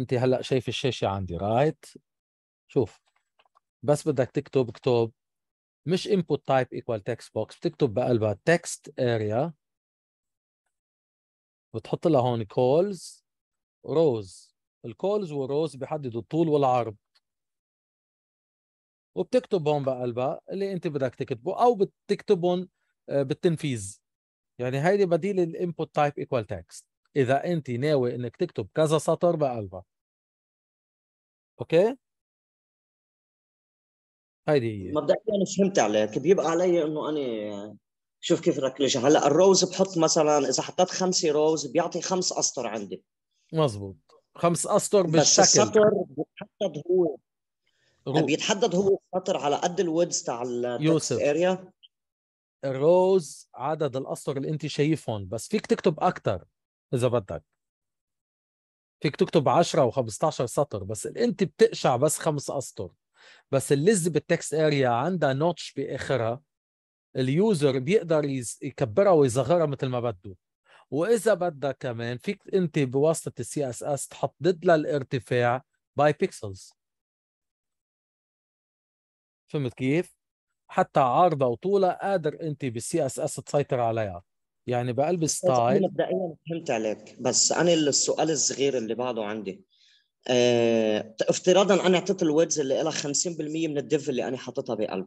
انت هلا شايف الشاشه عندي رايت شوف بس بدك تكتب اكتب مش input type equal text box بتكتب بقلبها text area بتحط لها هون calls rows الكولز والروز بيحددوا الطول والعرض وبتكتب هون بقلبها اللي انت بدك تكتبه او بتكتبهم آه، بالتنفيذ يعني هيدي بديل الانبوت تايب ايكوال تكست اذا انت ناوي انك تكتب كذا سطر بقلبها اوكي هيدي هي مبدئيا فهمت عليك بيبقى علي انه انا شوف كيف بدك هلا الروز بحط مثلا اذا حطيت خمسه روز بيعطي خمس اسطر عندي مزبوط خمس اسطر بالشكل بس السطر بيتحدد هو رو... يعني بيتحدد هو السطر على قد الودز تاع يوسف اريا الروز عدد الاسطر اللي انت شايفهم بس فيك تكتب اكثر اذا بدك فيك تكتب 10 و15 سطر بس انت بتقشع بس خمس اسطر بس اللز بالتكست اريا عندها نوتش باخرها اليوزر بيقدر يكبرها ويصغرها مثل ما بده واذا بدك كمان فيك انت بواسطه السي اس اس تحط ضد للارتفاع باي بيكسلز فهمت كيف؟ حتى عارضه وطولها قادر انت بالسي اس اس تسيطر عليها يعني بقلب ستايل مبدئيا فهمت عليك بس انا السؤال الصغير اللي بعده عندي اه افتراضا انا اعطيت الويدز اللي لها 50% من الديف اللي انا حاططها بقلب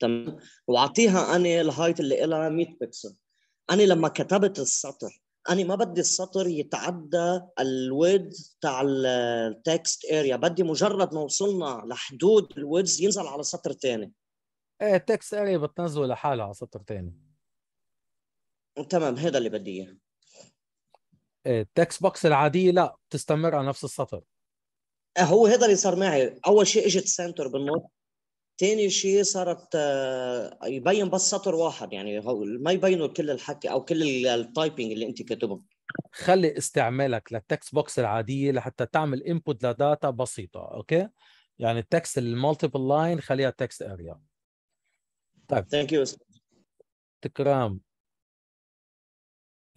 تمام واعطيها انا الهايت اللي لها 100 بكسل انا لما كتبت السطر انا ما بدي السطر يتعدى الويد تاع التكست اريا بدي مجرد ما وصلنا لحدود الويدز ينزل على سطر ثاني ايه التكست اريا بتنزله لحالها على سطر ثاني تمام هذا اللي بدي اياه إيه، التكست بوكس العاديه لا بتستمر على نفس السطر آه، هو هذا اللي صار معي اول شيء اجت سنتر بالنص ثاني شيء صارت آه، يبين بس سطر واحد يعني ما يبينوا كل الحكي او كل التايبنج اللي انت كاتبه خلي استعمالك للتكست بوكس العاديه لحتى تعمل انبوت لداتا بسيطه اوكي يعني التكست المالتيبل لاين خليها تكست اريا طيب ثانك يو تكرام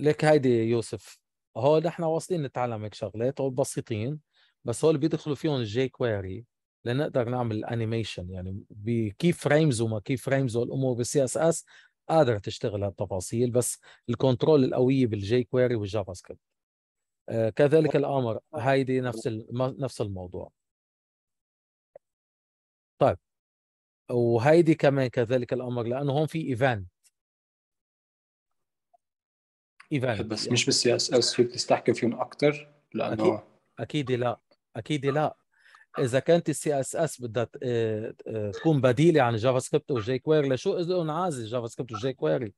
لك هيدي يوسف هول نحن واصلين نتعلم هيك شغلات هول بسيطين بس هول بيدخلوا فيهم الجي كويري لنقدر نعمل انيميشن يعني بكي فريمز وما كي فريمز والامور بالسي اس اس قادر تشتغل هالتفاصيل بس الكنترول القويه بالجي كويري والجافا سكريبت آه كذلك الامر هيدي نفس نفس الموضوع طيب وهيدي كمان كذلك الامر لانه هون في ايفنت ايفنت بس مش بالسياسه اس فيك تستحكم فيهم اكثر لانه اكيد لا اكيد لا اذا كانت السي اس اس بدها آه، آه، تكون بديله عن الجافا سكريبت والجي كويري لشو اذن عازل الجافا سكريبت والجي كويري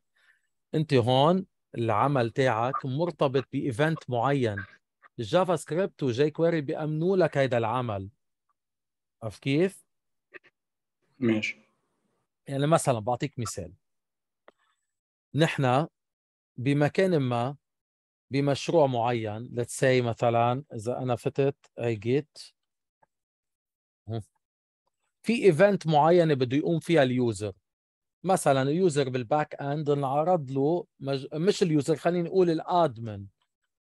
انت هون العمل تاعك مرتبط بايفنت معين الجافا سكريبت وجي كويري بيامنوا لك هيدا العمل عرفت كيف؟ ماشي يعني مثلا بعطيك مثال نحن بمكان ما بمشروع معين let's say مثلا اذا انا فتت اي جيت في ايفنت معينه بده يقوم فيها اليوزر مثلا اليوزر بالباك اند انعرض له مج... مش اليوزر خلينا نقول الادمن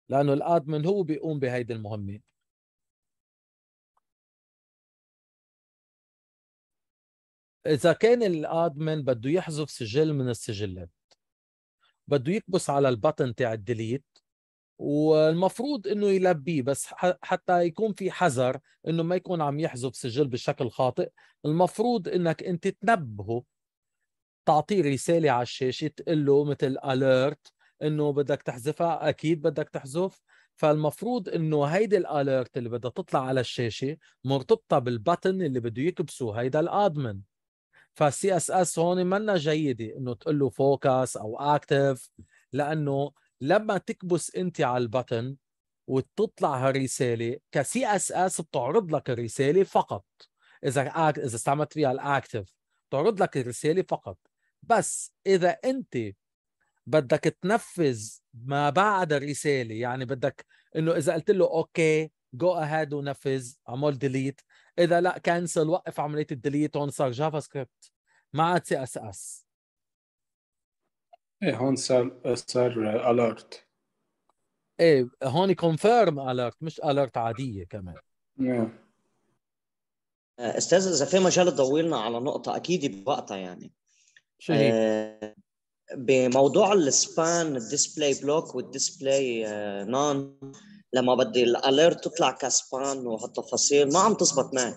لانه الادمن هو بيقوم بهيدي المهمه اذا كان الادمن بده يحذف سجل من السجلات بده يكبس على البطن تاع الديليت والمفروض انه يلبيه بس حتى يكون في حذر انه ما يكون عم يحذف سجل بشكل خاطئ المفروض انك انت تنبهه تعطيه رساله على الشاشه تقول له مثل اليرت انه بدك تحذفها اكيد بدك تحذف فالمفروض انه هيدي الاليرت اللي بدها تطلع على الشاشه مرتبطه بالبتن اللي بده يكبسه هيدا الادمن فالسي اس اس هون منا جيده انه تقول له فوكس او اكتف لانه لما تكبس انت على البتن وتطلع هالرساله كسي اس اس بتعرض لك الرساله فقط اذا اذا استعملت فيها الاكتف بتعرض لك الرساله فقط بس اذا انت بدك تنفذ ما بعد الرساله يعني بدك انه اذا قلت له اوكي جو اهيد ونفذ اعمل ديليت اذا إيه لا كانسل وقف عمليه الديليت هون صار جافا سكريبت ما عاد سي اس اس ايه هون صار صار الارت ايه هون كونفيرم الارت مش الارت عاديه كمان yeah. إيه. استاذ اذا في مجال لنا على نقطه اكيد بوقتها يعني شو هي؟ آه، بموضوع السبان الديسبلاي بلوك والديسبلاي نون لما بدي الاليرت تطلع كسبان وهالتفاصيل ما عم تزبط معي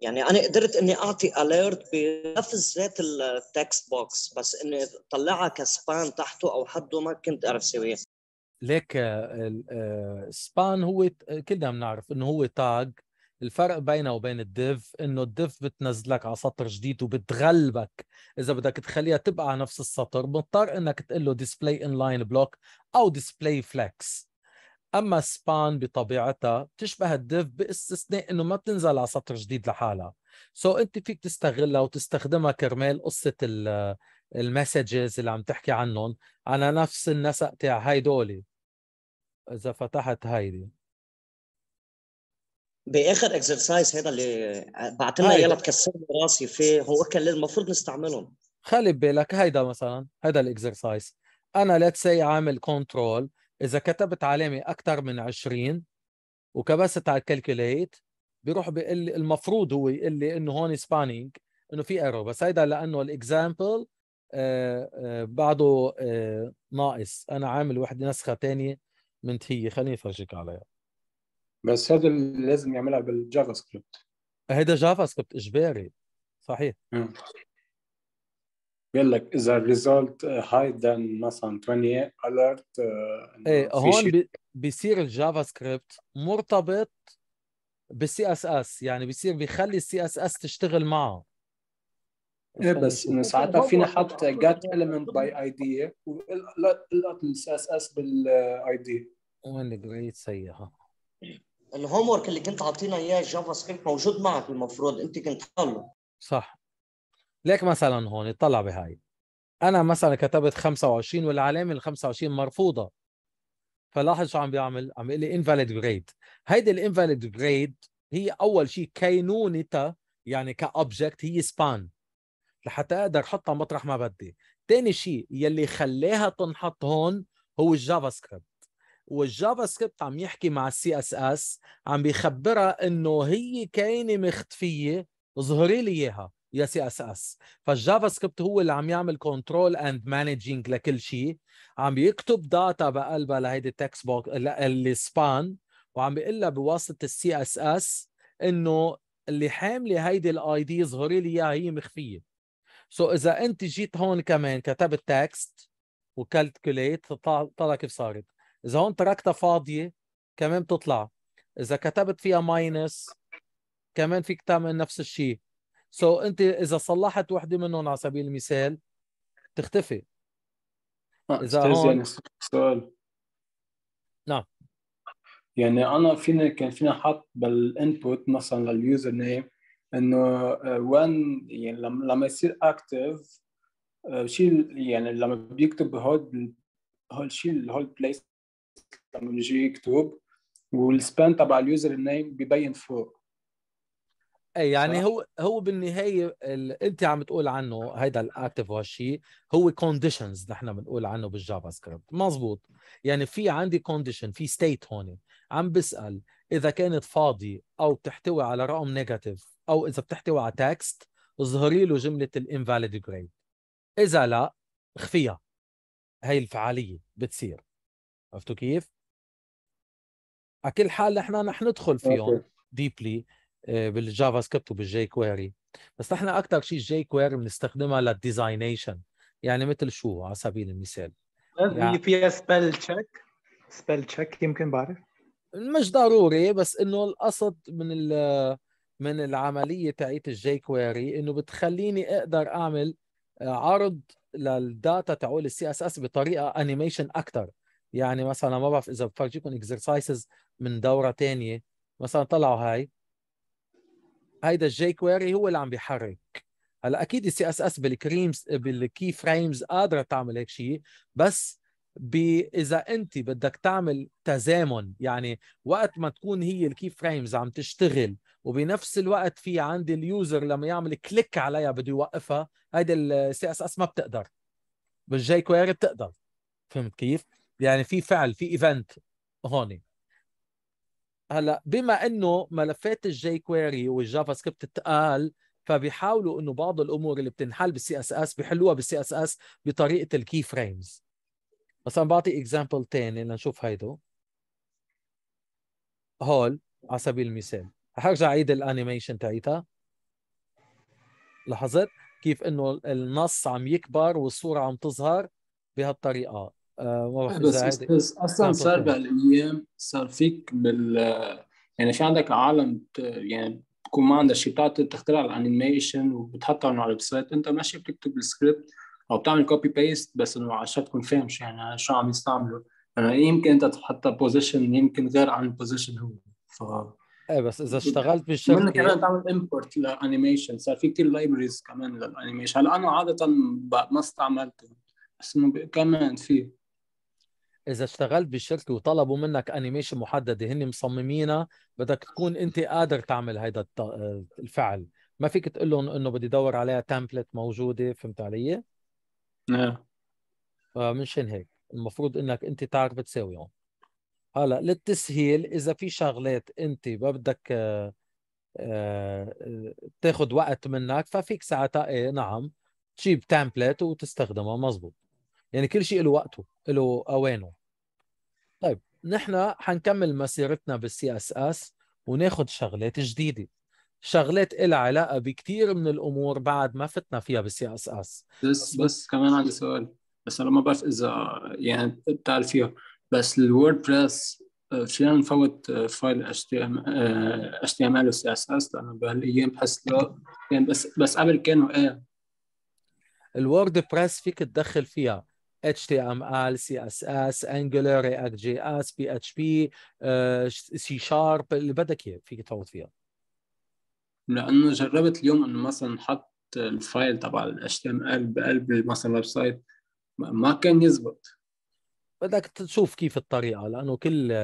يعني انا قدرت اني اعطي اليرت بنفس ذات التكست بوكس بس اني طلعها كسبان تحته او حده ما كنت اعرف سويه ليك سبان آه، هو كلنا بنعرف انه هو تاج الفرق بينه وبين الديف انه الديف بتنزلك على سطر جديد وبتغلبك اذا بدك تخليها تبقى على نفس السطر مضطر انك تقول له ديسبلاي ان لاين بلوك او ديسبلاي فلكس اما سبان بطبيعتها بتشبه الديف باستثناء انه ما بتنزل على سطر جديد لحالها سو so, انت فيك تستغلها وتستخدمها كرمال قصه المسجز اللي عم تحكي عنهم على نفس النسق تاع هيدولي اذا فتحت هيدي باخر اكسرسايز هذا اللي بعت لنا يلا تكسر راسي فيه هو كان المفروض نستعملهم خلي بالك هيدا مثلا هيدا الاكسرسايز انا ليتس سي عامل كنترول إذا كتبت علامة أكثر من 20 وكبست على الكالكوليت بيروح بيقول لي المفروض هو يقول لي إنه هون سبانينج إنه في ايرور بس هيدا لأنه الإكزامبل آه، آه، بعده آه، ناقص أنا عامل وحدة نسخة ثانية من هي خليني أفرجيك عليها بس هذا لازم يعملها بالجافا سكريبت هيدا جافا سكريبت إجباري صحيح بيقول لك اذا الريزولت هاي ذان مثلا 20 الرت آه، ايه هون بي بيصير الجافا سكريبت مرتبط بالسي اس اس يعني بيصير بيخلي السي اس اس تشتغل معه ايه بس انه ساعتها فينا نحط جات element باي اي دي والقط السي اس اس بالاي دي وين الجريد سيها الهوم ورك اللي كنت عاطينا اياه الجافا سكريبت موجود معك المفروض انت كنت حاله صح ليك مثلا هون اطلع بهاي انا مثلا كتبت 25 والعلامه ال 25 مرفوضه فلاحظ شو عم بيعمل عم بيقول لي invalid جريد هيدي الانفاليد جريد هي اول شيء كينونتها يعني كأبجكت هي سبان لحتى اقدر احطها مطرح ما بدي ثاني شيء يلي خلاها تنحط هون هو الجافا سكريبت والجافا سكريبت عم يحكي مع السي اس اس عم بيخبرها انه هي كاينه مختفيه ظهري لي اياها يا سي اس اس فالجافا سكريبت هو اللي عم يعمل كنترول اند مانجينج لكل شيء عم يكتب داتا بقلبها لهيدي التكست بوك اللي سبان وعم بيقول لها بواسطه السي اس اس انه اللي حامله هيدي الاي دي ظهري لي اياها هي مخفيه سو so اذا انت جيت هون كمان كتبت تكست وكالكوليت طلع كيف صارت اذا هون تركتها فاضيه كمان بتطلع اذا كتبت فيها ماينس كمان فيك تعمل نفس الشيء سو so, انت اذا صلحت وحده منهم على سبيل المثال تختفي آه، اذا هون يعني، سؤال نعم يعني انا فينا كان فينا حط بالانبوت مثلا لليوزر نيم انه وين آه، يعني لما يصير اكتف آه، شيء يعني لما بيكتب بهول شيء هول بليس لما بيجي يكتب والسبان تبع اليوزر نيم ببين فوق اي يعني هو هو بالنهايه ال... انت عم تقول عنه هيدا الاكتف وهالشيء هو كونديشنز نحن بنقول عنه بالجافا سكريبت مزبوط يعني في عندي كونديشن في ستيت هون عم بسال اذا كانت فاضي او بتحتوي على رقم نيجاتيف او اذا بتحتوي على تكست اظهري له جمله الانفاليد جريد اذا لا اخفيها هي الفعاليه بتصير عرفتوا كيف؟ على كل حال نحن رح ندخل فيهم ديبلي آه، بالجافا سكريبت وبالجي كويري بس نحن اكثر شيء الجي كويري بنستخدمها للديزاينيشن يعني مثل شو على سبيل المثال يعني فيها سبل تشيك سبل تشيك يمكن بعرف مش ضروري بس انه القصد من من العمليه تاعت الجي كويري انه بتخليني اقدر اعمل آه، عرض للداتا تعول السي اس اس بطريقه انيميشن اكثر يعني مثلا ما بعرف اذا بفرجيكم اكزرسايزز من دوره ثانيه مثلا طلعوا هاي هيدا الجي كويري هو اللي عم بيحرك هلا اكيد السي اس اس بالكريمز بالكي فريمز قادره تعمل هيك شيء بس اذا انت بدك تعمل تزامن يعني وقت ما تكون هي الكي فريمز عم تشتغل وبنفس الوقت في عندي اليوزر لما يعمل كليك عليها بده يوقفها هيدا السي اس اس ما بتقدر بالجي كويري بتقدر فهمت كيف؟ يعني في فعل في ايفنت هون هلا بما انه ملفات الجي كويري والجافا سكريبت تقال فبيحاولوا انه بعض الامور اللي بتنحل بالسي اس اس بيحلوها بالسي اس اس بطريقه الكي فريمز مثلا بعطي اكزامبل ثاني لنشوف هيدو هول على سبيل المثال رح ارجع اعيد الانيميشن تاعيتها لاحظت كيف انه النص عم يكبر والصوره عم تظهر بهالطريقه آه، واضح بس استاذ اصلا صار بهالايام صار فيك بال يعني في عندك عالم يعني بكون ما عندها شيء بتعطي تخترع الانيميشن وبتحطها على الويب سايت انت ماشي بتكتب السكريبت او بتعمل كوبي بيست بس انه عشان تكون فاهم شو يعني شو عم يستعملوا يعني يمكن انت تحطها بوزيشن يمكن غير عن البوزيشن هو ف ايه بس اذا اشتغلت بالشركه كمان تعمل امبورت للانيميشن صار في كثير لايبرز كمان للانيميشن هلا انا عاده ما استعملته بس انه كمان في اذا اشتغلت بالشركه وطلبوا منك انيميشن محدده هن مصممينها بدك تكون انت قادر تعمل هيدا الفعل ما فيك تقول لهم انه بدي ادور عليها تمبلت موجوده فهمت علي؟ نعم فمنشان هيك المفروض انك انت تعرف تساويهم هلا للتسهيل اذا في شغلات انت ما بدك آه، آه، تاخذ وقت منك ففيك ساعتها ايه نعم تجيب تمبلت وتستخدمها مزبوط يعني كل شيء له وقته له اوانه طيب نحن حنكمل مسيرتنا بالسي اس اس وناخذ شغلات جديده شغلات إلها علاقه بكثير من الامور بعد ما فتنا فيها بالسي اس اس بس بس كمان عندي سؤال بس انا ما بعرف اذا يعني بتعرف فيها بس الووردبريس فينا آه، نفوت آه، فايل اتش تي ام آه، اتش تي ام ال وسي اس اس لانه بهالايام بحس لا يعني بس بس قبل كانوا ايه الوورد بريس فيك تدخل فيها HTML, CSS, Angular, React.js, PHP, PHP, آه، C Sharp, اللي بدك اياه فيك تفوت فيها لانه جربت اليوم انه مثلا نحط الفايل تبع ال HTML بقلب مثلا الويب سايت ما كان يزبط بدك تشوف كيف الطريقه لانه كل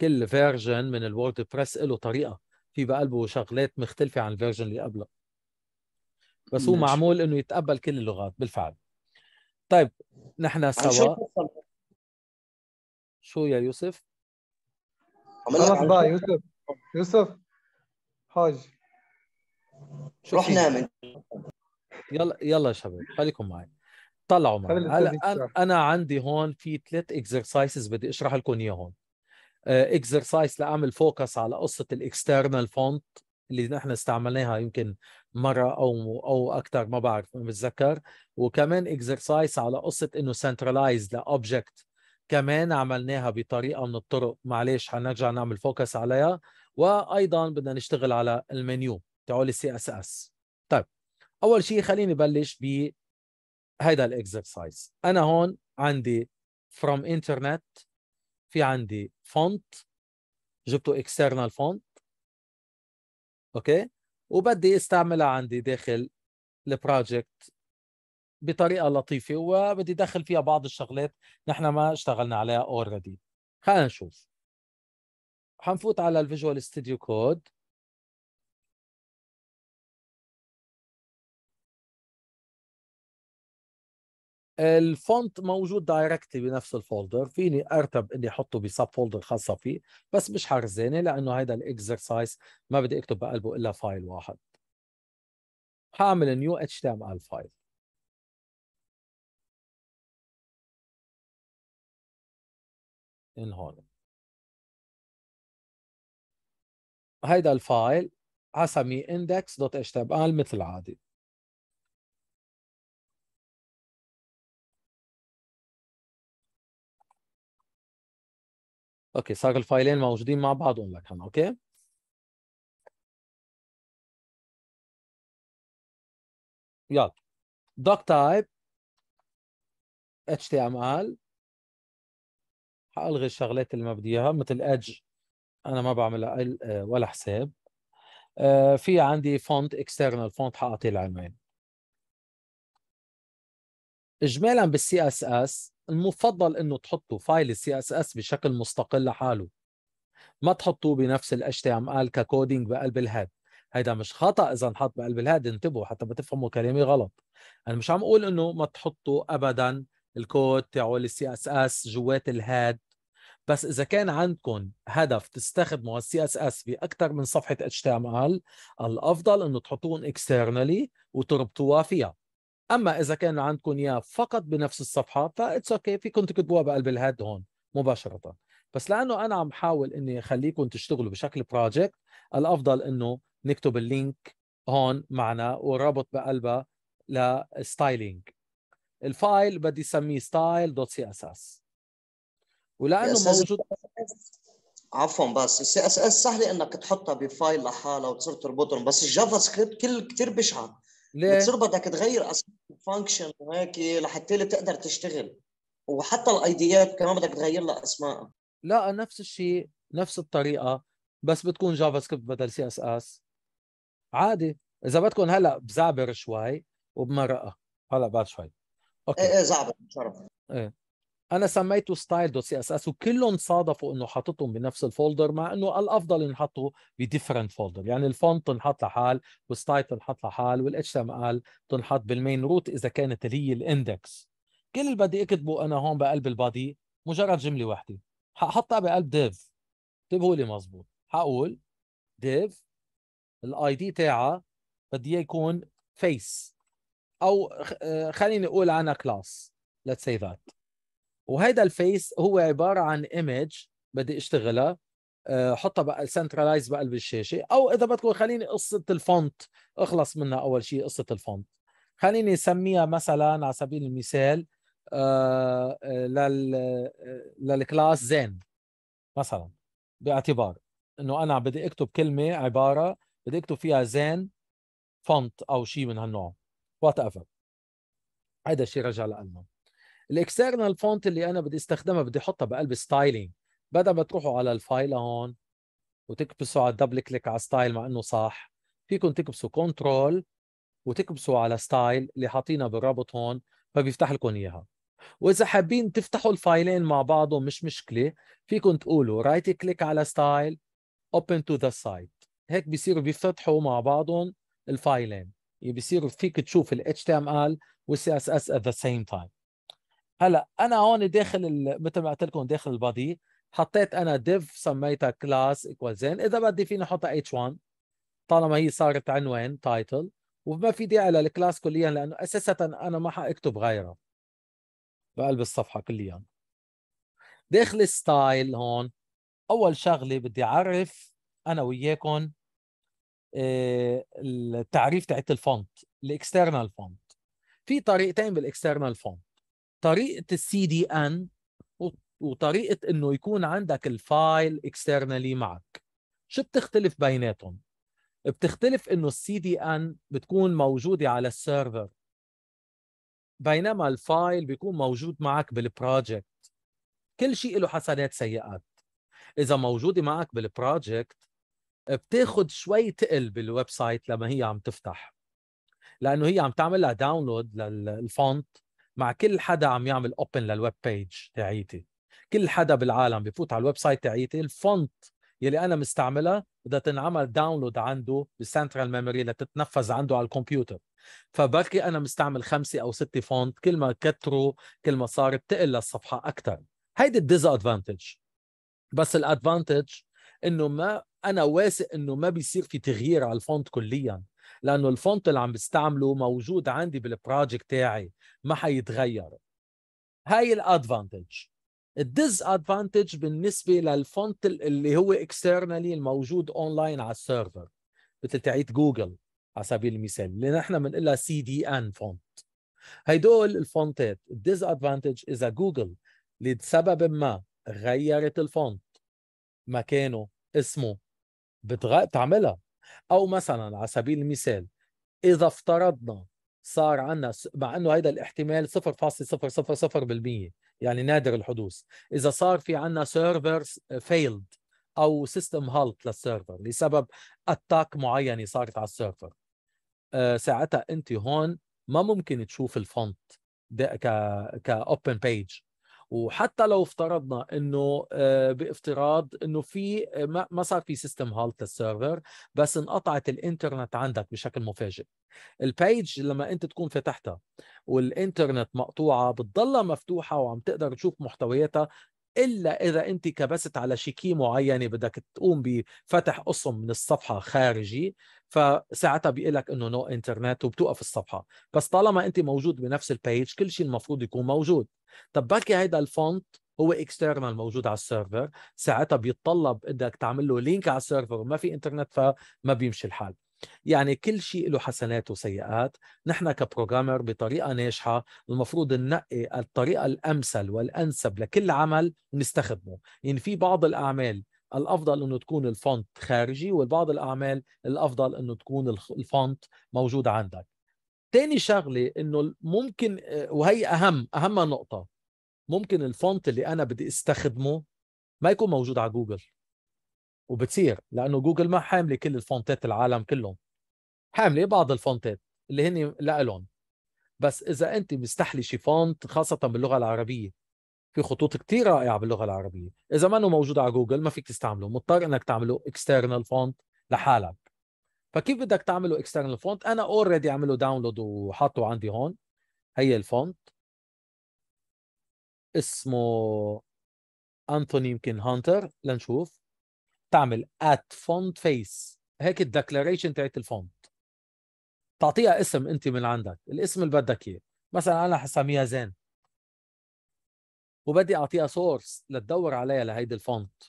كل فيرجن من الوورد بريس له طريقه في بقلبه شغلات مختلفه عن الفيرجن اللي قبله بس هو معمول انه يتقبل كل اللغات بالفعل طيب نحن سوا شو يا يوسف؟ خلص بقى يوسف يوسف حاج روح نام يلا يلا شباب خليكم معي طلعوا معي هلا انا عندي هون في ثلاث اكزرسايزز بدي اشرح لكم اياهم اكزرسايز آه، لاعمل فوكس على قصه الاكسترنال فونت اللي نحن استعملناها يمكن مره او او اكثر ما بعرف ما بتذكر وكمان اكزرسايز على قصه انه سنترلايز لاوبجكت كمان عملناها بطريقه من الطرق معلش حنرجع نعمل فوكس عليها وايضا بدنا نشتغل على المنيو تعال السي اس اس طيب اول شيء خليني بلش ب هيدا الاكزرسايز انا هون عندي فروم انترنت في عندي فونت جبته اكسترنال فونت اوكي وبدي استعملها عندي داخل البروجكت بطريقه لطيفه وبدي ادخل فيها بعض الشغلات نحن ما اشتغلنا عليها اوريدي خلينا نشوف حنفوت على الفيجوال ستوديو كود الفونت موجود دايركتلي بنفس الفولدر فيني ارتب اني احطه بسب فولدر خاصه فيه بس مش حرزانه لانه هذا الاكسرسايز ما بدي اكتب بقلبه الا فايل واحد حاعمل نيو اتش تي ام ال فايل من هون هيدا الفايل عسمي index.html مثل عادي اوكي صار الفايلين موجودين مع بعض لك هون اوكي يلا دوك تايب اتش تي ام ال حالغي الشغلات اللي ما بدي اياها مثل ادج انا ما بعملها ولا حساب آه، في عندي فونت اكسترنال فونت حاعطيه العنوان اجمالا بالسي اس اس المفضل انه تحطوا فايل السي اس اس بشكل مستقل لحاله ما تحطوه بنفس ال تي ام ال ككودينج بقلب الهاد هيدا مش خطا اذا انحط بقلب الهاد انتبهوا حتى ما تفهموا كلامي غلط انا مش عم اقول انه ما تحطوا ابدا الكود تاعو السي اس اس جوات الهاد بس اذا كان عندكم هدف تستخدموا السي اس اس باكثر من صفحه اتش تي ام ال الافضل انه تحطوهم اكسترنالي وتربطوها فيها اما اذا كان عندكم اياه فقط بنفس الصفحه فاتس اوكي فيكم تكتبوها بقلب الهيد هون مباشره بس لانه انا عم حاول اني اخليكم تشتغلوا بشكل بروجكت الافضل انه نكتب اللينك هون معنا ورابط بقلبها لستايلينج الفايل بدي اسميه ستايل دوت سي اس اس ولانه موجود عفوا بس السي اس اس سهل انك تحطها بفايل لحالها وتصير تربطهم بس الجافا سكريبت كل كثير بشعه ليه؟ بتصير بدك تغير اسماء فانكشن وهيك لحتى تقدر تشتغل وحتى الايديات كمان بدك تغير لها اسماء لا نفس الشيء نفس الطريقه بس بتكون جافا سكريبت بدل سي اس اس عادي اذا بدكم هلا بزعبر شوي وبمرقه هلا بعد شوي اوكي ايه ايه زعبر شرف ايه انا سميته ستايل دوت سي اس اس وكلهم صادفوا انه حاططهم بنفس الفولدر مع انه الافضل ينحطوا بديفرنت فولدر يعني الفونت تنحط لحال والستايل تنحط لحال والاتش ام ال تنحط بالمين روت اذا كانت هي الاندكس كل اللي بدي اكتبه انا هون بقلب البادي مجرد جمله واحده ححطها بقلب ديف انتبهوا لي مزبوط حقول ديف الاي دي تاعها بدي اياه يكون فيس او آه، خليني اقول عنها كلاس ليتس سي ذات وهيدا الفيس هو عباره عن ايمج بدي اشتغلها آه، حطها بقى سنترلايز بقلب الشاشه او اذا بدكم خليني قصه الفونت اخلص منها اول شيء قصه الفونت خليني اسميها مثلا على سبيل المثال آه، آه، لل للكلاس زين مثلا باعتبار انه انا بدي اكتب كلمه عباره بدي اكتب فيها زين فونت او شيء من هالنوع وات ايفر هذا الشيء رجع لقلنا الاكسترنال فونت اللي انا بدي استخدمها بدي احطها بقلب ستايلينج بدل ما تروحوا على الفايل هون وتكبسوا على الدبل كليك على ستايل مع انه صح فيكم تكبسوا كنترول وتكبسوا على ستايل اللي حاطينها بالرابط هون فبيفتح لكم اياها واذا حابين تفتحوا الفايلين مع بعضهم مش مشكله فيكم تقولوا رايت كليك على ستايل اوبن تو ذا سايت هيك بيصيروا بيفتحوا مع بعضهم الفايلين يعني بيصير فيك تشوف ال HTML وال CSS at the same time هلا انا هون داخل ال... مثل ما قلت لكم داخل البادي حطيت انا ديف سميتها كلاس ايكوال زين اذا بدي فيني احطها H1 طالما هي صارت عنوان تايتل وما في داعي للكلاس كليا لانه اساسا انا ما حاكتب غيرها بقلب الصفحه كليا داخل ستايل هون اول شغله بدي اعرف انا وياكم آه، التعريف تاعت الفونت الاكسترنال فونت في طريقتين بالاكسترنال فونت طريقه السي دي ان وطريقه انه يكون عندك الفايل اكسترنالي معك شو بتختلف بيناتهم بتختلف انه السي دي ان بتكون موجوده على السيرفر بينما الفايل بيكون موجود معك بالبروجكت كل شيء له حسنات سيئات اذا موجوده معك بالبروجكت بتاخذ شوي تقل بالويب سايت لما هي عم تفتح لانه هي عم تعمل لها داونلود للفونت مع كل حدا عم يعمل اوبن للويب بيج تاعيتي كل حدا بالعالم بفوت على الويب سايت تاعيتي الفونت يلي انا مستعملها بدها تنعمل داونلود عنده بالسنترال ميموري لتتنفذ عنده على الكمبيوتر فبركي انا مستعمل خمسه او سته فونت كل ما كتروا كل ما صار بتقل الصفحه اكثر هيدي الديز ادفانتج بس الادفانتج انه ما انا واثق انه ما بيصير في تغيير على الفونت كليا لانه الفونت اللي عم بستعمله موجود عندي بالبروجكت تاعي ما حيتغير هاي الادفانتج الديز ادفانتج بالنسبه للفونت اللي هو اكسترنالي الموجود اونلاين على السيرفر مثل تعيد جوجل على سبيل المثال اللي نحن بنقول سي دي ان فونت هيدول الفونتات الديز ادفانتج اذا جوجل لسبب ما غيرت الفونت مكانه اسمه بتغ... بتعملها او مثلا على سبيل المثال اذا افترضنا صار عندنا مع انه هذا الاحتمال 0.000% يعني نادر الحدوث اذا صار في عندنا سيرفرز فيلد او سيستم هالت للسيرفر لسبب اتاك معينه صارت على السيرفر آه، ساعتها انت هون ما ممكن تشوف الفونت ك كاوبن بيج وحتى لو افترضنا انه آه، بافتراض انه في آه، ما صار في سيستم هالت للسيرفر بس انقطعت الانترنت عندك بشكل مفاجئ البيج لما انت تكون فتحتها والانترنت مقطوعه بتضلها مفتوحه وعم تقدر تشوف محتوياتها الا اذا انت كبست على شيكي معينه بدك تقوم بفتح قسم من الصفحه خارجي فساعتها بيقول لك انه نو انترنت وبتوقف الصفحه بس طالما انت موجود بنفس البيج كل شيء المفروض يكون موجود طب بركي هيدا الفونت هو اكسترنال موجود على السيرفر ساعتها بيتطلب بدك تعمل له لينك على السيرفر وما في انترنت فما بيمشي الحال يعني كل شيء له حسنات وسيئات نحن كبروجرامر بطريقة ناجحة المفروض ننقي الطريقة الأمثل والأنسب لكل عمل نستخدمه يعني في بعض الأعمال الافضل انه تكون الفونت خارجي وبعض الاعمال الافضل انه تكون الفونت موجود عندك تاني شغله انه ممكن وهي اهم اهم نقطه ممكن الفونت اللي انا بدي استخدمه ما يكون موجود على جوجل وبتصير لانه جوجل ما حامله كل الفونتات العالم كلهم حامله بعض الفونتات اللي هن لهم بس اذا انت مستحلي شي فونت خاصه باللغه العربيه في خطوط كتير رائعه باللغه العربيه اذا ما انه موجود على جوجل ما فيك تستعمله مضطر انك تعمله اكسترنال فونت لحالك فكيف بدك تعمله اكسترنال فونت انا اوريدي عامله داونلود وحاطه عندي هون هي الفونت اسمه انتوني يمكن هانتر لنشوف تعمل at font face هيك الديكلاريشن تاعت الفونت تعطيها اسم انت من عندك الاسم اللي بدك اياه مثلا انا حسميها زين وبدي اعطيها سورس لتدور عليها لهيدي الفونت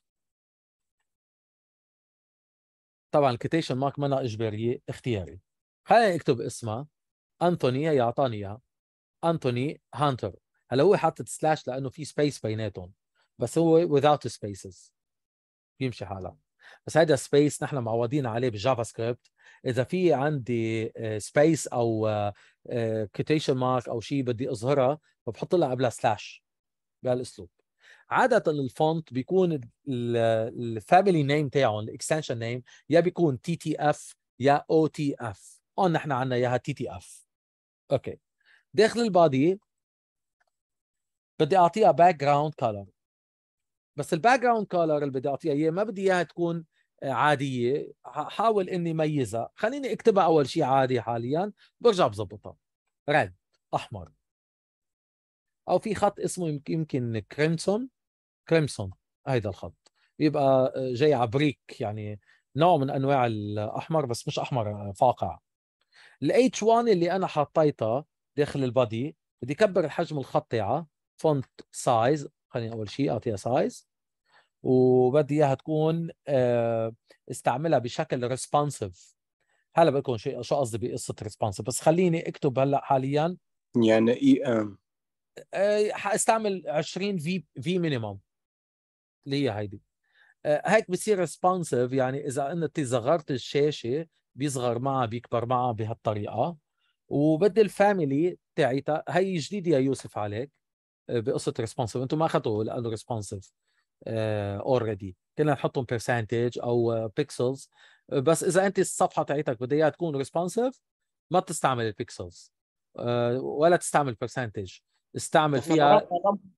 طبعا الكيتيشن مارك منها اجباريه اختياري خليني اكتب اسمها انتوني هي اعطاني اياها انتوني هانتر هلا هو حاطط سلاش لانه في سبيس بيناتهم بس هو without spaces بيمشي حالها بس هذا سبيس نحن معودين عليه بالجافا سكريبت اذا في عندي سبيس آه، او كوتيشن آه، مارك آه، او شيء بدي اظهرها فبحط لها قبلها سلاش بهالاسلوب عادة الفونت بيكون الفاميلي نيم تاعهم الاكستنشن نيم يا بيكون تي تي اف يا او تي اف هون نحن عندنا اياها تي تي اف اوكي داخل البادي بدي اعطيها باك جراوند كالر بس الباك جراوند كولر اللي بدي اعطيها اياه ما بدي اياها تكون آه، عاديه حاول اني ميزها خليني اكتبها اول شيء عادي حاليا برجع بظبطها ريد احمر او في خط اسمه يمكن كريمسون كريمسون هيدا الخط بيبقى آه، جاي على بريك يعني نوع من انواع الاحمر بس مش احمر آه، فاقع الاتش 1 اللي انا حطيتها داخل البادي بدي كبر الحجم الخط تاعها فونت سايز خليني اول شيء اعطيها سايز وبدي اياها تكون آه، استعملها بشكل ريسبونسيف هلا بقول لكم شيء شو قصدي بقصه ريسبونسيف بس خليني اكتب هلا حاليا يعني اي ام آه، حاستعمل 20 في في مينيمم اللي هي هيدي آه، هيك بصير ريسبونسيف يعني اذا انت صغرت الشاشه بيصغر معها بيكبر معها بهالطريقه وبدي الفاميلي تاعتها هي جديده يا يوسف عليك بقصه ريسبونسيف انتم ما اخذتوا لانه ريسبونسيف آه، اوريدي كنا نحطهم برسنتج او بيكسلز بس اذا انت الصفحه تاعتك بدها اياها تكون ريسبونسيف ما تستعمل البيكسلز آه، ولا تستعمل برسنتج استعمل فيها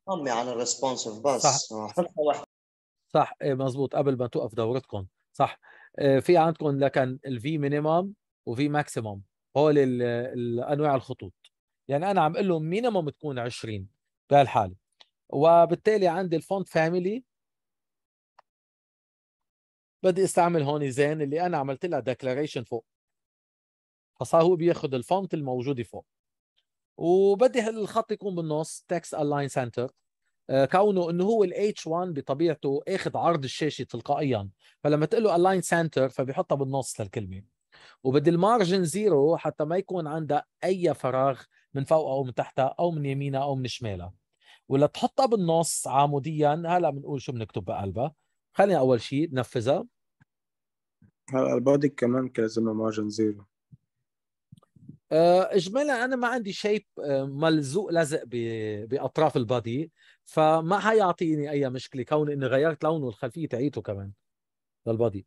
رمي عن الريسبونسيف بس صح آه، صح إيه، مزبوط قبل ما توقف دورتكم صح في عندكم لكن الفي مينيمم وفي ماكسيمم هول الانواع الخطوط يعني انا عم اقول لهم مينيمم تكون 20 بهالحاله وبالتالي عندي الفونت فاميلي بدي استعمل هون زين اللي انا عملت لها ديكلاريشن فوق فصار هو بياخذ الفونت الموجوده فوق وبدي الخط يكون بالنص تكست الاين سنتر كونه انه هو ال H1 بطبيعته اخذ عرض الشاشه تلقائيا فلما تقول له الاين سنتر فبيحطها بالنص للكلمه وبدي المارجن زيرو حتى ما يكون عندها اي فراغ من فوقها او من تحتها او من يمينها او من شمالها ولا تحطها بالنص عموديا هلا بنقول شو بنكتب بقلبها خلينا اول شيء ننفذها هلا البادي كمان كان لازم مارجن آه، زيرو اجمالا انا ما عندي شيب آه، ملزوق لزق باطراف البادي فما حيعطيني اي مشكله كون اني غيرت لونه الخلفيه تاعيته كمان للبادي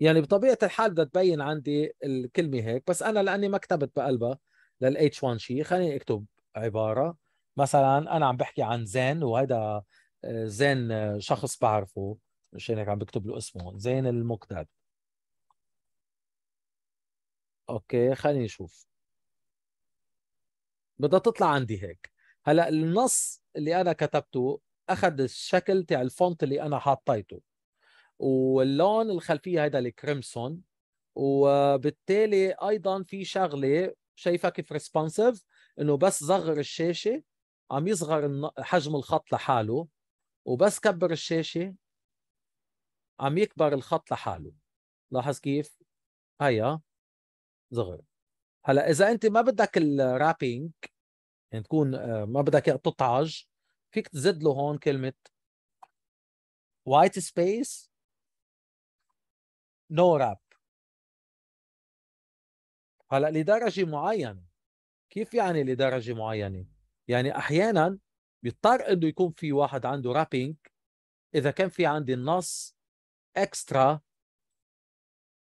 يعني بطبيعه الحال بدها تبين عندي الكلمه هيك بس انا لاني ما كتبت بقلبها للاتش 1 شيء خليني اكتب عباره مثلا انا عم بحكي عن زين وهذا زين شخص بعرفه مشان هيك عم بكتب له اسمه زين المقداد اوكي خليني اشوف بدها تطلع عندي هيك هلا النص اللي انا كتبته اخذ الشكل تاع الفونت اللي انا حطيته واللون الخلفيه هيدا الكريمسون وبالتالي ايضا في شغله شايفها كيف ريسبونسيف انه بس صغر الشاشه عم يصغر حجم الخط لحاله وبس كبر الشاشه عم يكبر الخط لحاله لاحظ كيف هيا صغر هلا اذا انت ما بدك الرابينج يعني تكون آه، ما بدك تطعج فيك تزد له هون كلمه وايت سبيس نو راب هلا لدرجه معينه كيف يعني لدرجه معينه يعني احيانا بيضطر انه يكون في واحد عنده رابينج اذا كان في عندي النص اكسترا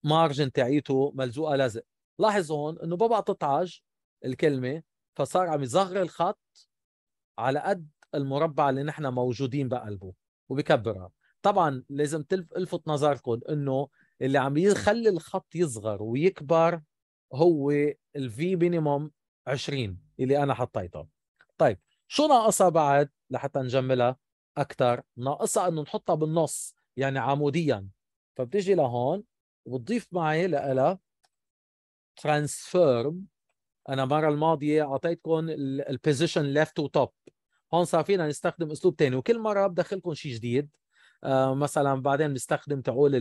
مارجن تاعيته ملزوقه لزق لاحظ هون انه بابا تطعج الكلمه فصار عم يصغر الخط على قد المربع اللي نحن موجودين بقلبه وبكبرها طبعا لازم الفت نظركم انه اللي عم يخلي الخط يصغر ويكبر هو الفي مينيموم 20 اللي انا حطيته طيب شو ناقصها بعد لحتى نجملها اكثر ناقصها انه نحطها بالنص يعني عموديا فبتيجي لهون وبتضيف معي لها ترانسفيرم انا المره الماضيه اعطيتكم البوزيشن ليفت وتوب هون صار فينا نستخدم اسلوب ثاني وكل مره بدخلكم شيء جديد آه مثلا بعدين بنستخدم تقول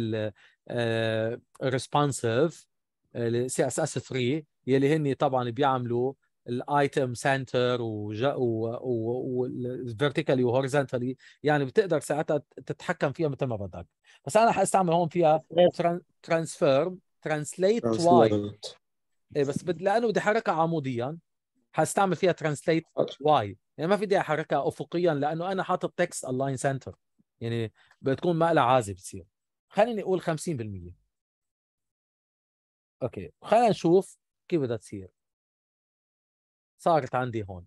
الريسبونسيف سي اس اس 3 يلي هن طبعا بيعملوا الايتم سنتر والفيرتيكالي وهوريزونتالي يعني بتقدر ساعتها تتحكم فيها مثل ما بدك بس انا حاستعمل هون فيها ترانسفير ترانسليت واي بس بد... لانه بدي احركها عموديا حاستعمل فيها ترانسليت واي يعني ما في بدي احركها افقيا لانه انا حاطط تكست الاين سنتر يعني بتكون ما لها عازه بتصير خليني اقول 50% اوكي خلينا نشوف كيف بدها تصير صارت عندي هون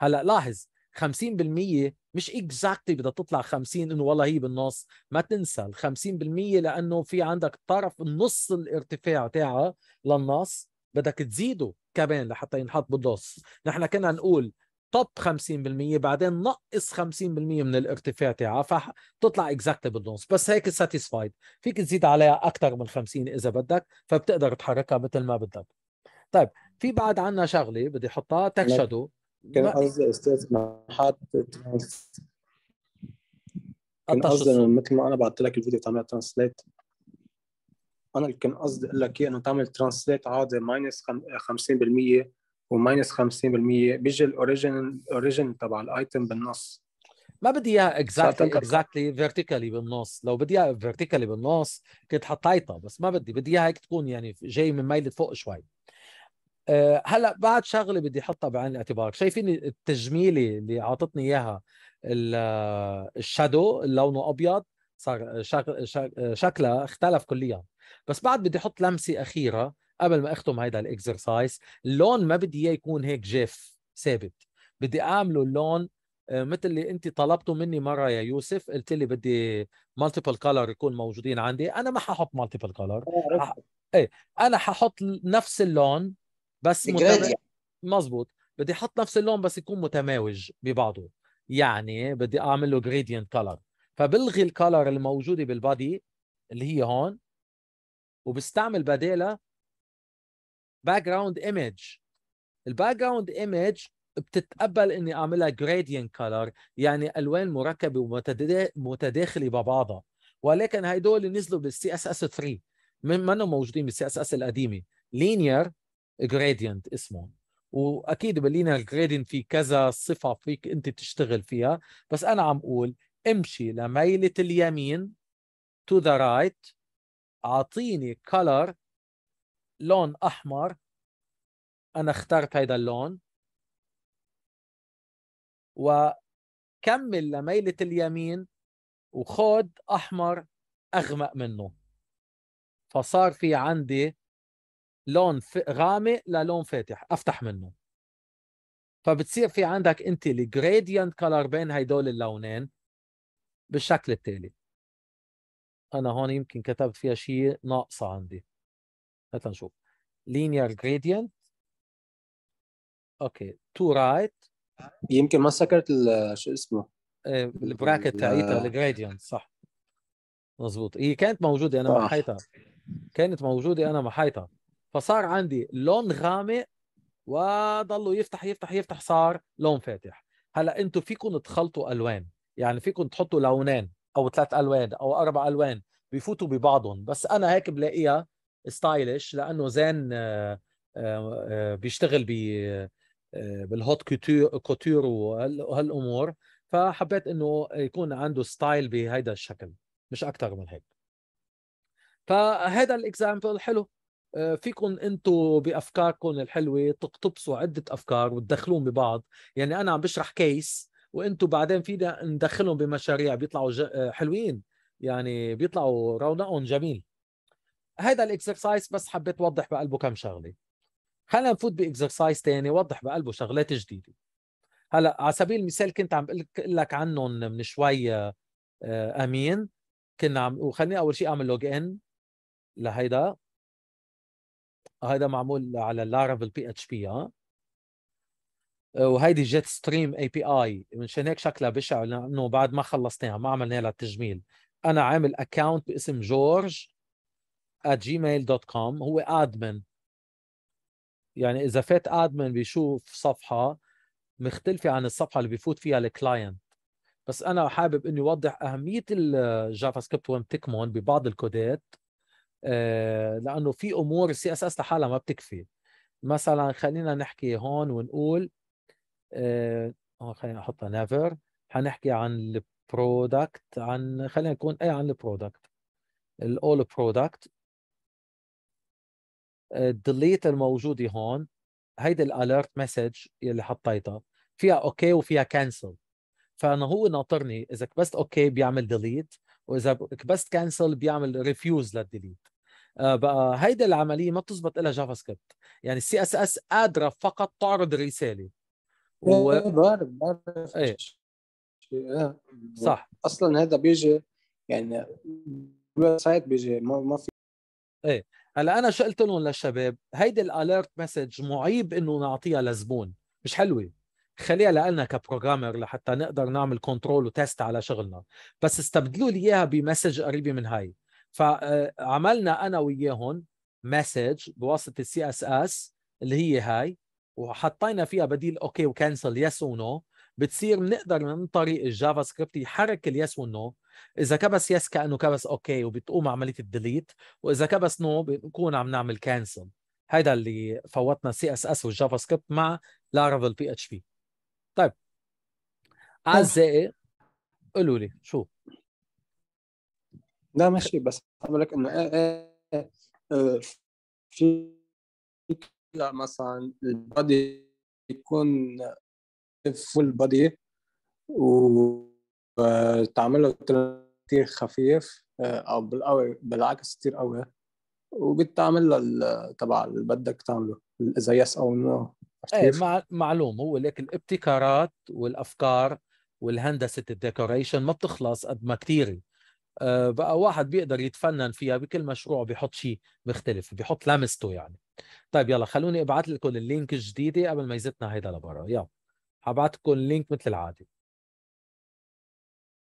هلا لاحظ 50% مش اكزاكتلي بدها تطلع 50 انه والله هي بالنص ما تنسى ال 50% لانه في عندك طرف نص الارتفاع تاعها للنص بدك تزيده كمان لحتى ينحط بالنص نحن كنا نقول توب 50% بعدين نقص 50% من الارتفاع تاعها فتطلع اكزاكتلي بالنص بس هيك ساتيسفايد فيك تزيد عليها اكثر من 50 اذا بدك فبتقدر تحركها مثل ما بدك طيب في بعد عنا شغله بدي احطها تك شادو كان قصدي استاذ حاط كان قصدي مثل ما انا بعثت لك الفيديو تعمل ترانسليت انا اللي كان قصدي اقول لك اياه انه تعمل ترانسليت عادي ماينس 50% وماينس 50% بيجي الاوريجن الاوريجن تبع الايتم بالنص ما بدي اياها اكزاكتلي اكزاكتلي فيرتيكالي بالنص لو بدي اياها فيرتيكالي بالنص كنت حطيتها بس ما بدي بدي اياها هيك تكون يعني جاي من ميله فوق شوي آه، هلا بعد شغله بدي احطها بعين الاعتبار شايفين التجميله اللي اعطتني اياها الشادو لونه ابيض صار شكلها اختلف كليا بس بعد بدي احط لمسه اخيره قبل ما اختم هيدا الاكسرسايز اللون ما بدي اياه يكون هيك جاف ثابت بدي اعمله اللون آه، مثل اللي انت طلبته مني مره يا يوسف قلت لي بدي مالتيبل كلر يكون موجودين عندي انا ما ححط مالتيبل آه، كلر ايه انا ححط نفس اللون بس متما... مزبوط بدي احط نفس اللون بس يكون متماوج ببعضه يعني بدي اعمل له جريدينت كلر فبلغي الكلر الموجوده بالبادي اللي هي هون وبستعمل بدالها باك جراوند ايمج الباك جراوند ايمج بتتقبل اني اعملها جريدينت كلر يعني الوان مركبه ومتداخله ببعضها ولكن هدول نزلوا بالسي اس اس 3 منهم موجودين بالسي اس اس القديمه لينير جريدينت اسمه واكيد بلينا الجريدينت في كذا صفه فيك انت تشتغل فيها بس انا عم اقول امشي لميله اليمين تو ذا رايت اعطيني كلر لون احمر انا اخترت هذا اللون وكمل لميله اليمين وخذ احمر اغمق منه فصار في عندي لون غامق للون فاتح افتح منه فبتصير في عندك انت الجريدينت كلر بين هدول اللونين بالشكل التالي انا هون يمكن كتبت فيها شيء ناقصه عندي هات نشوف لينير جريدينت اوكي تو رايت يمكن ما سكرت شو اسمه آه، البراكت تاعيتها الجريدينت صح مضبوط هي كانت موجوده انا محيتها كانت موجوده انا محيتها فصار عندي لون غامق وضلوا يفتح يفتح يفتح صار لون فاتح هلا انتم فيكم تخلطوا الوان يعني فيكم تحطوا لونين او ثلاث الوان او اربع الوان بيفوتوا ببعضهم بس انا هيك بلاقيها ستايلش لانه زين آه، آه، آه، بيشتغل بالهوت كوتور وهالامور فحبيت انه يكون عنده ستايل بهيدا الشكل مش اكثر من هيك فهذا الاكزامبل حلو آه، فيكم انتم بافكاركم الحلوه تقتبسوا عده افكار وتدخلون ببعض يعني انا عم بشرح كيس وانتم بعدين فينا ندخلهم بمشاريع بيطلعوا ج... آه، حلوين يعني بيطلعوا رونقهم جميل هذا الاكسرسايز بس حبيت اوضح بقلبه كم شغله خلينا نفوت باكسرسايز ثاني وضح بقلبه شغلات جديده هلا على سبيل المثال كنت عم بقول لك عنهم من شوي آه، امين كنا عم وخليني اول شيء اعمل لوج ان لهيدا هذا معمول على لارافيل بي اتش بي ها وهيدي جيت ستريم اي بي اي منشان هيك شكلها بشع لانه بعد ما خلصناها ما عملنا لها تجميل انا عامل اكونت باسم جورج @جيميل دوت كوم هو ادمن يعني اذا فات ادمن بيشوف صفحه مختلفه عن الصفحه اللي بيفوت فيها الكلاينت بس انا حابب اني اوضح اهميه الجافا سكريبت وين بتكمن ببعض الكودات آه، لانه في امور السي اس اس لحالها ما بتكفي مثلا خلينا نحكي هون ونقول اه, آه، خلينا احطها نيفر حنحكي عن البرودكت عن خلينا نكون اي عن البرودكت الاول برودكت الديليت الموجوده هون هيدي الاليرت مسج يلي حطيتها فيها اوكي وفيها كانسل فانا هو ناطرني اذا كبست اوكي بيعمل ديليت واذا كبست كانسل بيعمل ريفيوز للديليت آه، بقى هيدي العمليه ما بتزبط الا جافا سكريبت يعني السي اس اس قادره فقط تعرض الرساله و... بعرف بعرف ايه آه. صح اصلا هذا بيجي يعني الويب سايت بيجي ما, ما في ايه هلا انا شو قلت لهم للشباب هيدي الاليرت مسج معيب انه نعطيها لزبون مش حلوه خليها لنا كبروجرامر لحتى نقدر نعمل كنترول وتست على شغلنا بس استبدلوا لي اياها بمسج قريبه من هاي فعملنا انا وياهم مسج بواسطه السي اس اس اللي هي هاي وحطينا فيها بديل اوكي وكانسل يس ونو بتصير بنقدر من طريق الجافا سكريبت يحرك اليس والنو اذا كبس يس كانه كبس اوكي وبتقوم عمليه الديليت واذا كبس نو بنكون عم نعمل كانسل هيدا اللي فوتنا سي اس اس والجافا سكريبت مع لارافيل بي اتش بي طيب اعزائي طيب. قولوا لي شو لا ماشي بس اقول لك انه إيه،, ايه ايه في مثلا البادي يكون فول بادي وتعمله كثير خفيف آه، او بالقوي بالعكس كثير قوي وبتعمل له تبع اللي بدك تعمله اذا يس او نو ايه معلوم هو لك الابتكارات والافكار والهندسه الديكوريشن ما بتخلص قد ما كثيره آه، بقى واحد بيقدر يتفنن فيها بكل مشروع بيحط شيء مختلف بيحط لمسته يعني طيب يلا خلوني ابعث لكم اللينك الجديده قبل ما يزتنا هيدا لبرا يلا هبعت لكم اللينك مثل العاده